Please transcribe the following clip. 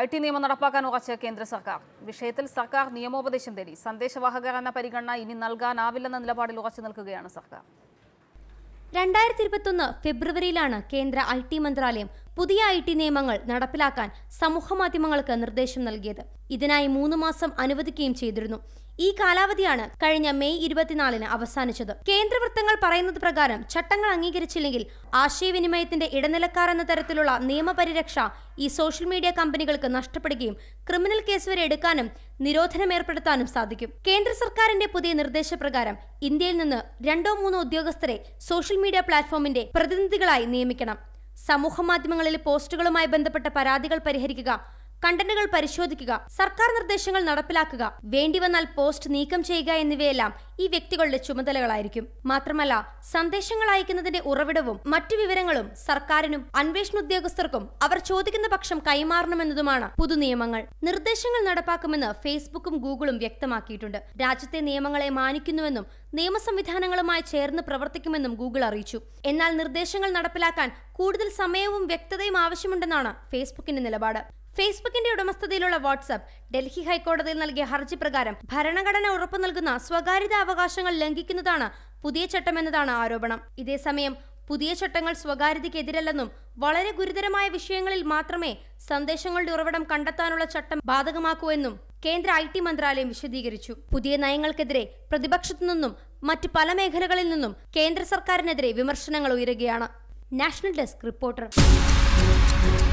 I T നിയമം നടപ്പാക്കാൻ ഉറച്ച് കേന്ദ്ര സർക്കാർ വിഷയത്തിൽ സർക്കാർ നിയമോപദേശം തേടി സന്ദേശവാഹകർ എന്ന പരിഗണന ഇനി നൽകാനാവില്ലെന്ന നിലപാടിൽ ഉറച്ചു നിൽക്കുകയാണ് സർക്കാർ രണ്ടായിരത്തി ഇരുപത്തൊന്ന് ഫെബ്രുവരിയിലാണ് കേന്ദ്ര ഐ ടി മന്ത്രാലയം പുതിയ ഐ ടി നിയമങ്ങൾ നടപ്പിലാക്കാൻ സമൂഹമാധ്യമങ്ങൾക്ക് നിർദ്ദേശം നൽകിയത് ഇതിനായി മൂന്ന് മാസം അനുവദിക്കുകയും ചെയ്തിരുന്നു ഈ കാലാവധിയാണ് കഴിഞ്ഞ മെയ് ഇരുപത്തിനാലിന് അവസാനിച്ചത് കേന്ദ്രവൃത്തങ്ങൾ പറയുന്നത് പ്രകാരം ചട്ടങ്ങൾ അംഗീകരിച്ചില്ലെങ്കിൽ ആശയവിനിമയത്തിന്റെ ഇടനിലക്കാർ എന്ന തരത്തിലുള്ള നിയമപരിരക്ഷ ഈ സോഷ്യൽ മീഡിയ കമ്പനികൾക്ക് നഷ്ടപ്പെടുകയും ക്രിമിനൽ കേസ് വരെ എടുക്കാനും നിരോധനം ഏർപ്പെടുത്താനും സാധിക്കും കേന്ദ്ര സർക്കാരിന്റെ പുതിയ നിർദ്ദേശപ്രകാരം ഇന്ത്യയിൽ നിന്ന് രണ്ടോ മൂന്നോ ഉദ്യോഗസ്ഥരെ സോഷ്യൽ മീഡിയ പ്ലാറ്റ്ഫോമിന്റെ പ്രതിനിധികളായി നിയമിക്കണം സമൂഹ മാധ്യമങ്ങളിലെ പോസ്റ്റുകളുമായി ബന്ധപ്പെട്ട പരാതികൾ പരിഹരിക്കുക കണ്ടന്റുകൾ പരിശോധിക്കുക സർക്കാർ നിർദ്ദേശങ്ങൾ നടപ്പിലാക്കുക വേണ്ടിവന്നാൽ പോസ്റ്റ് നീക്കം ചെയ്യുക എന്നിവയെല്ലാം ഈ വ്യക്തികളുടെ ചുമതലകളായിരിക്കും മാത്രമല്ല സന്ദേശങ്ങൾ അയക്കുന്നതിന്റെ ഉറവിടവും മറ്റു വിവരങ്ങളും സർക്കാരിനും അന്വേഷണ ഉദ്യോഗസ്ഥർക്കും അവർ ചോദിക്കുന്ന പക്ഷം കൈമാറണമെന്നതുമാണ് പുതു നിയമങ്ങൾ നിർദ്ദേശങ്ങൾ നടപ്പാക്കുമെന്ന് ഫേസ്ബുക്കും ഗൂഗിളും വ്യക്തമാക്കിയിട്ടുണ്ട് രാജ്യത്തെ നിയമങ്ങളെ മാനിക്കുന്നുവെന്നും നിയമ സംവിധാനങ്ങളുമായി ചേർന്ന് പ്രവർത്തിക്കുമെന്നും ഗൂഗിൾ അറിയിച്ചു എന്നാൽ നിർദ്ദേശങ്ങൾ നടപ്പിലാക്കാൻ കൂടുതൽ സമയവും വ്യക്തതയും ആവശ്യമുണ്ടെന്നാണ് ഫേസ്ബുക്കിന്റെ നിലപാട് ഫേസ്ബുക്കിന്റെ ഉടമസ്ഥതയിലുള്ള വാട്സ്ആപ്പ് ഡൽഹി ഹൈക്കോടതിയിൽ നൽകിയ ഹർജി പ്രകാരം ഭരണഘടന ഉറപ്പു നൽകുന്ന സ്വകാര്യത അവകാശങ്ങൾ ലംഘിക്കുന്നതാണ് പുതിയ ചട്ടമെന്നതാണ് ആരോപണം ഇതേസമയം പുതിയ ചട്ടങ്ങൾ സ്വകാര്യതയ്ക്കെതിരല്ലെന്നും വളരെ ഗുരുതരമായ വിഷയങ്ങളിൽ മാത്രമേ സന്ദേശങ്ങളുടെ ഉറവിടം കണ്ടെത്താനുള്ള ചട്ടം ബാധകമാക്കൂ എന്നും കേന്ദ്ര ഐ ടി മന്ത്രാലയം വിശദീകരിച്ചു പുതിയ നയങ്ങൾക്കെതിരെ പ്രതിപക്ഷത്തു നിന്നും മറ്റ് പല മേഖലകളിൽ നിന്നും കേന്ദ്ര സർക്കാരിനെതിരെ വിമർശനങ്ങൾ ഉയരുകയാണ് നാഷണൽ ഡെസ്ക് റിപ്പോർട്ടർ